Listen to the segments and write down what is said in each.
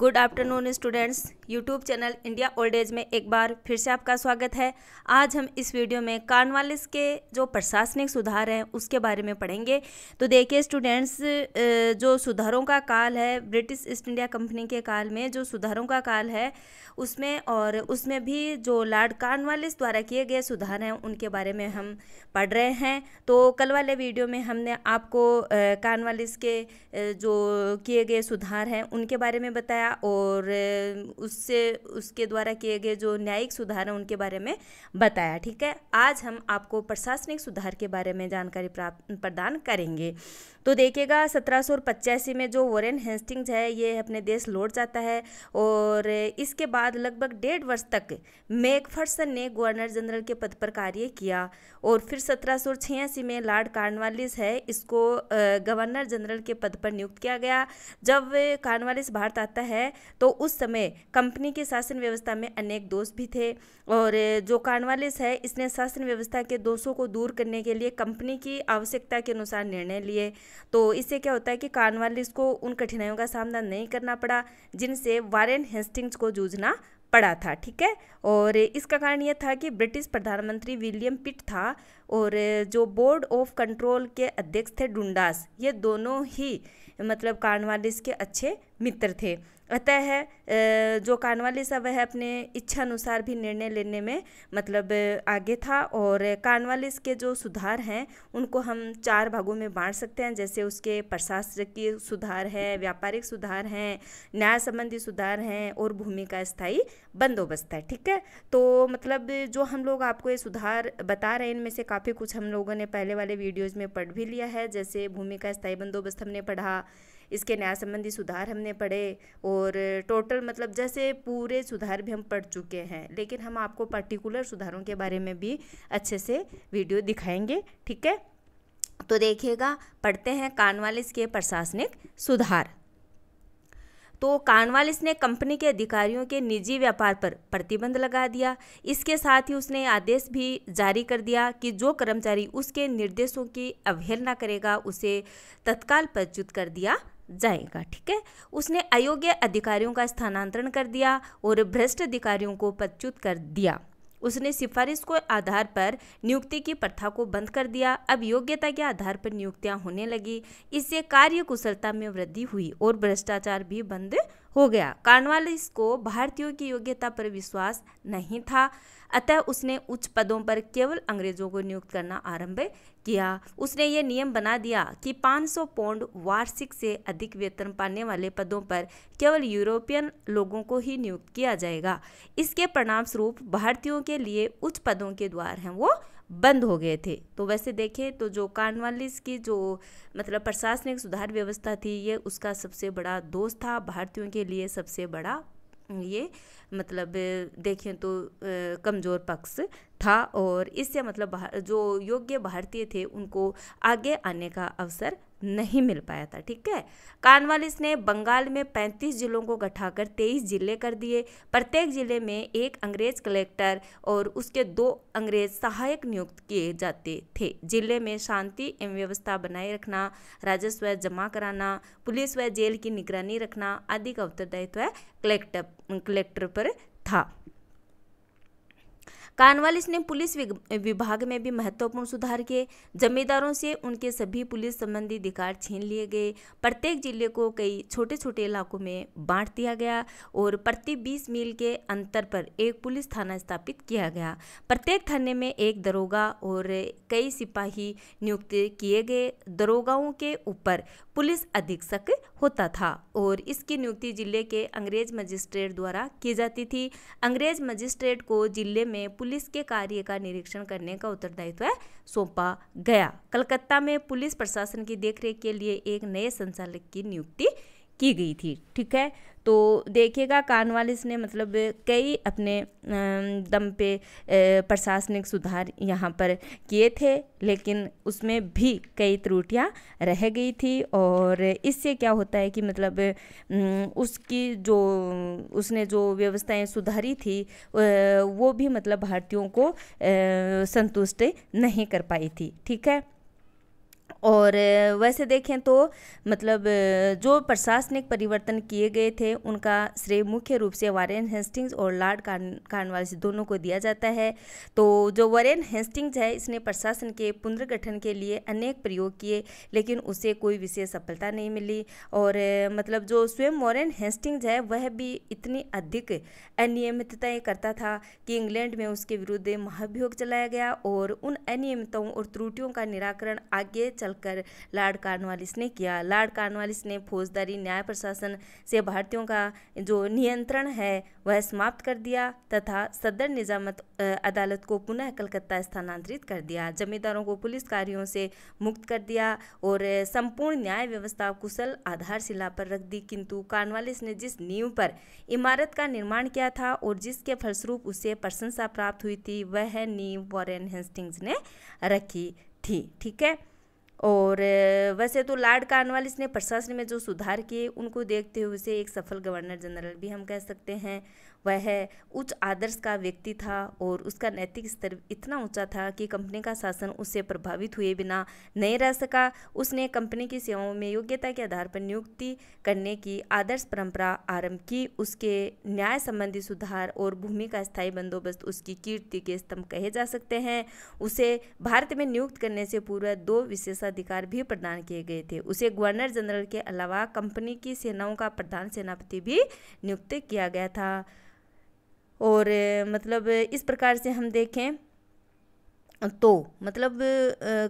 good afternoon students YouTube channel India old age में एक बार फिर से आपका स्वागत है आज हम इस वीडियो में कार्नवालिस के जो प्रशासनिक सुधार हैं उसके बारे में पढ़ेंगे तो देखिए स्टूडेंट्स जो सुधारों का काल है ब्रिटिश ईस्ट इंडिया कंपनी के काल में जो सुधारों का काल है उसमें और उसमें भी जो लॉर्ड कार्नवालिस द्वारा किए गए सुधार हैं उनके बारे में हम पढ़ रहे हैं तो कल वाले वीडियो में हमने आपको कार्नवालिस के जो किए गए सुधार हैं उनके बारे में बताया गया और उससे उसके द्वारा किए गए जो न्यायिक सुधार हैं उनके बारे में बताया ठीक है आज हम आपको प्रशासनिक सुधार के बारे में जानकारी प्राप्त प्रदान करेंगे तो देखिएगा सत्रह में जो वॉरेन हेस्टिंग्स है ये अपने देश लौट जाता है और इसके बाद लगभग डेढ़ वर्ष तक मैकफर्सन ने गवर्नर जनरल के पद पर कार्य किया और फिर सत्रह में लॉर्ड कार्नवालिस है इसको गवर्नर जनरल के पद पर नियुक्त किया गया जब कार्नवालिस भारत आता है है तो उस समय कंपनी के शासन व्यवस्था में अनेक दोष भी थे और जो कार्नवालिस है इसने शासन व्यवस्था के दोषों को दूर करने के लिए कंपनी की आवश्यकता के अनुसार निर्णय लिए तो इससे क्या होता है कि कार्नवालिस को उन कठिनाइयों का सामना नहीं करना पड़ा जिनसे वारेन हेस्टिंग्स को जूझना पड़ा था ठीक है और इसका कारण यह था कि ब्रिटिश प्रधानमंत्री विलियम पिट था और जो बोर्ड ऑफ कंट्रोल के अध्यक्ष थे डुंडास ये दोनों ही मतलब कार्नवालिस के अच्छे मित्र थे अतः जो कानवाली सब है अपने इच्छा अनुसार भी निर्णय लेने में मतलब आगे था और कानवालिस के जो सुधार हैं उनको हम चार भागों में बांट सकते हैं जैसे उसके प्रशासकीय सुधार है व्यापारिक सुधार हैं न्याय संबंधी सुधार हैं और भूमि का स्थायी बंदोबस्त है ठीक है तो मतलब जो हम लोग आपको ये सुधार बता रहे हैं इनमें से काफ़ी कुछ हम लोगों ने पहले वाले वीडियोज़ में पढ़ भी लिया है जैसे भूमि का स्थायी बंदोबस्त हमने पढ़ा इसके न्याय संबंधी सुधार हमने पढ़े और टोटल मतलब जैसे पूरे सुधार भी हम पढ़ चुके हैं लेकिन हम आपको पर्टिकुलर सुधारों के बारे में भी अच्छे से वीडियो दिखाएंगे ठीक है तो देखिएगा पढ़ते हैं कानवालिस के प्रशासनिक सुधार तो कानवालिस ने कंपनी के अधिकारियों के निजी व्यापार पर प्रतिबंध लगा दिया इसके साथ ही उसने आदेश भी जारी कर दिया कि जो कर्मचारी उसके निर्देशों की अवहेलना करेगा उसे तत्काल प्रच्युत कर दिया जाएगा ठीक है उसने अयोग्य अधिकारियों का स्थानांतरण कर दिया और भ्रष्ट अधिकारियों को पदच्युत कर दिया उसने सिफारिश को आधार पर नियुक्ति की प्रथा को बंद कर दिया अब योग्यता के आधार पर नियुक्तियां होने लगी इससे कार्य कुशलता में वृद्धि हुई और भ्रष्टाचार भी बंद हो गया कार्नवालिस को भारतीयों की योग्यता पर विश्वास नहीं था अतः उसने उच्च पदों पर केवल अंग्रेजों को नियुक्त करना आरंभ किया उसने ये नियम बना दिया कि 500 पौंड वार्षिक से अधिक वेतन पाने वाले पदों पर केवल यूरोपियन लोगों को ही नियुक्त किया जाएगा इसके परिणामस्वरूप भारतीयों के लिए उच्च पदों के द्वार हैं वो बंद हो गए थे तो वैसे देखें तो जो कार्नवालिस की जो मतलब प्रशासनिक सुधार व्यवस्था थी ये उसका सबसे बड़ा दोष था भारतीयों के लिए सबसे बड़ा ये मतलब देखें तो कमज़ोर पक्ष था और इससे मतलब जो योग्य भारतीय थे उनको आगे आने का अवसर नहीं मिल पाया था ठीक है कानवालिस ने बंगाल में 35 जिलों को गठाकर 23 जिले कर दिए प्रत्येक जिले में एक अंग्रेज कलेक्टर और उसके दो अंग्रेज सहायक नियुक्त किए जाते थे जिले में शांति एवं व्यवस्था बनाए रखना राजस्व जमा कराना पुलिस व जेल की निगरानी रखना आदि का उत्तरदायित्व कलेक्टर कलेक्टर पर था कानवालिस ने पुलिस विभाग में भी महत्वपूर्ण सुधार किए जमींदारों से उनके सभी पुलिस संबंधी अधिकार छीन लिए गए प्रत्येक जिले को कई छोटे छोटे इलाकों में बांट दिया गया और प्रति 20 मील के अंतर पर एक पुलिस थाना स्थापित किया गया प्रत्येक थाने में एक दरोगा और कई सिपाही नियुक्त किए गए दरोगाओं के ऊपर पुलिस अधीक्षक होता था और इसकी नियुक्ति जिले के अंग्रेज मजिस्ट्रेट द्वारा की जाती थी अंग्रेज मजिस्ट्रेट को जिले में पुलिस पुलिस के कार्य का निरीक्षण करने का उत्तरदायित्व सौंपा गया कलकत्ता में पुलिस प्रशासन की देखरेख के लिए एक नए संचालक की नियुक्ति की गई थी ठीक है तो देखिएगा कानवालिस ने मतलब कई अपने दम पे प्रशासनिक सुधार यहाँ पर किए थे लेकिन उसमें भी कई त्रुटियाँ रह गई थी और इससे क्या होता है कि मतलब उसकी जो उसने जो व्यवस्थाएं सुधारी थी वो भी मतलब भारतीयों को संतुष्ट नहीं कर पाई थी ठीक है और वैसे देखें तो मतलब जो प्रशासनिक परिवर्तन किए गए थे उनका श्रेय मुख्य रूप से वारेन हेस्टिंग्स और लॉर्ड कार्नवालिस दोनों को दिया जाता है तो जो वारेन हेस्टिंग्स है इसने प्रशासन के पुनर्गठन के लिए अनेक प्रयोग किए लेकिन उसे कोई विशेष सफलता नहीं मिली और मतलब जो स्वयं वारेन हेस्टिंग्स है वह भी इतनी अधिक अनियमितताएँ करता था कि इंग्लैंड में उसके विरुद्ध महाभियोग चलाया गया और उन अनियमितताओं और त्रुटियों का निराकरण आगे चल कर लॉर्ड कार्नवालिस ने किया लॉर्ड कार्नवालिस ने फौजदारी न्याय प्रशासन से भारतीयों का जो नियंत्रण है वह समाप्त कर दिया तथा सदर निजामत अदालत को पुनः कलकत्ता स्थानांतरित कर दिया जमींदारों को पुलिस कार्यों से मुक्त कर दिया और संपूर्ण न्याय व्यवस्था कुशल आधारशिला पर रख दी किंतु कार्नवालिस ने जिस नींव पर इमारत का निर्माण किया था और जिसके फलस्वरूप उसे प्रशंसा प्राप्त हुई थी वह नींव वॉरेन हेस्टिंग्स ने रखी थी ठीक है और वैसे तो लॉर्ड कार्नवालिस ने प्रशासन में जो सुधार किए उनको देखते हुए उसे एक सफल गवर्नर जनरल भी हम कह सकते हैं वह उच्च आदर्श का व्यक्ति था और उसका नैतिक स्तर इतना ऊंचा था कि कंपनी का शासन उससे प्रभावित हुए बिना नहीं रह सका उसने कंपनी की सेवाओं में योग्यता के आधार पर नियुक्ति करने की आदर्श परंपरा आरंभ की उसके न्याय संबंधी सुधार और भूमि का स्थायी बंदोबस्त उसकी कीर्ति के स्तंभ कहे जा सकते हैं उसे भारत में नियुक्त करने से पूर्व दो विशेषाधिकार भी प्रदान किए गए थे उसे गवर्नर जनरल के अलावा कंपनी की सेनाओं का प्रधान सेनापति भी नियुक्त किया गया था और मतलब इस प्रकार से हम देखें तो मतलब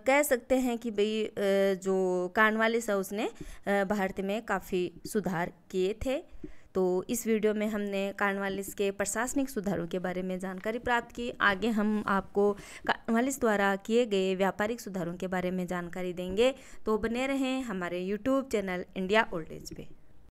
कह सकते हैं कि भाई जो कार्नवालिस है उसने भारत में काफ़ी सुधार किए थे तो इस वीडियो में हमने कार्नवालिस के प्रशासनिक सुधारों के बारे में जानकारी प्राप्त की आगे हम आपको कार्नवालिस द्वारा किए गए व्यापारिक सुधारों के बारे में जानकारी देंगे तो बने रहें हमारे YouTube channel India old age पे